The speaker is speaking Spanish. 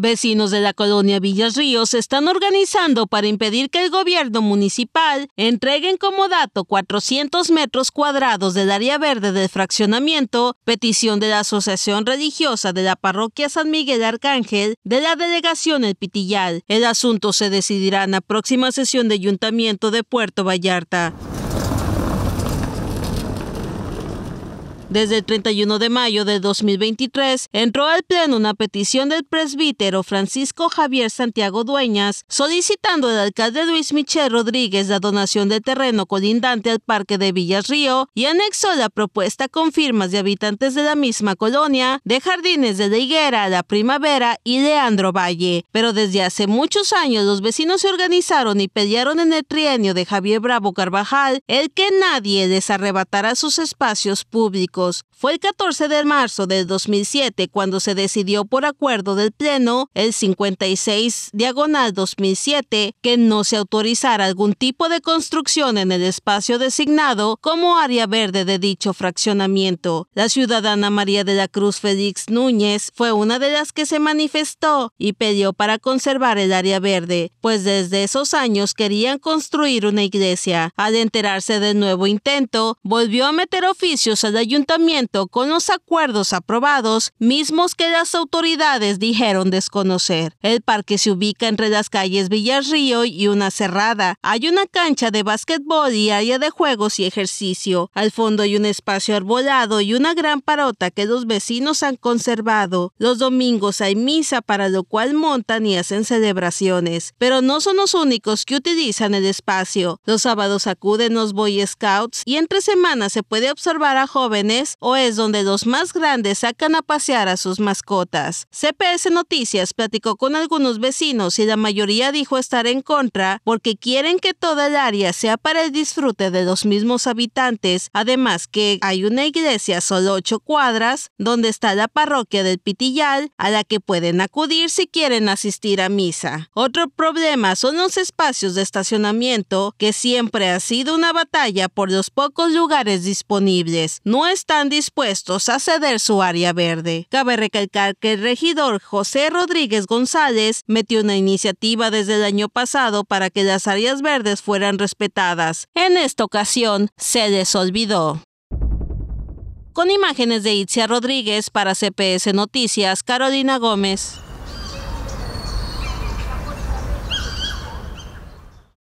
Vecinos de la colonia Villas se están organizando para impedir que el gobierno municipal entregue en comodato 400 metros cuadrados del área verde del fraccionamiento, petición de la Asociación Religiosa de la Parroquia San Miguel Arcángel de la Delegación El Pitillal. El asunto se decidirá en la próxima sesión de Ayuntamiento de Puerto Vallarta. Desde el 31 de mayo de 2023, entró al Pleno una petición del presbítero Francisco Javier Santiago Dueñas, solicitando al alcalde Luis Michel Rodríguez la donación de terreno colindante al Parque de Villas Río y anexó la propuesta con firmas de habitantes de la misma colonia, de Jardines de la Higuera, La Primavera y Leandro Valle. Pero desde hace muchos años los vecinos se organizaron y pelearon en el trienio de Javier Bravo Carvajal el que nadie les arrebatara sus espacios públicos fue el 14 de marzo del 2007 cuando se decidió por acuerdo del Pleno, el 56 diagonal 2007, que no se autorizara algún tipo de construcción en el espacio designado como área verde de dicho fraccionamiento. La ciudadana María de la Cruz Félix Núñez fue una de las que se manifestó y pidió para conservar el área verde, pues desde esos años querían construir una iglesia. Al enterarse del nuevo intento, volvió a meter oficios al ayuntamiento con los acuerdos aprobados, mismos que las autoridades dijeron desconocer. El parque se ubica entre las calles Villarrío y una cerrada. Hay una cancha de básquetbol y área de juegos y ejercicio. Al fondo hay un espacio arbolado y una gran parota que los vecinos han conservado. Los domingos hay misa para lo cual montan y hacen celebraciones, pero no son los únicos que utilizan el espacio. Los sábados acuden los Boy Scouts y entre semanas se puede observar a jóvenes o es donde los más grandes sacan a pasear a sus mascotas. CPS Noticias platicó con algunos vecinos y la mayoría dijo estar en contra porque quieren que toda el área sea para el disfrute de los mismos habitantes, además que hay una iglesia solo ocho cuadras donde está la parroquia del Pitillal a la que pueden acudir si quieren asistir a misa. Otro problema son los espacios de estacionamiento que siempre ha sido una batalla por los pocos lugares disponibles. No es están dispuestos a ceder su área verde. Cabe recalcar que el regidor José Rodríguez González metió una iniciativa desde el año pasado para que las áreas verdes fueran respetadas. En esta ocasión se les olvidó. Con imágenes de Itzia Rodríguez para CPS Noticias, Carolina Gómez.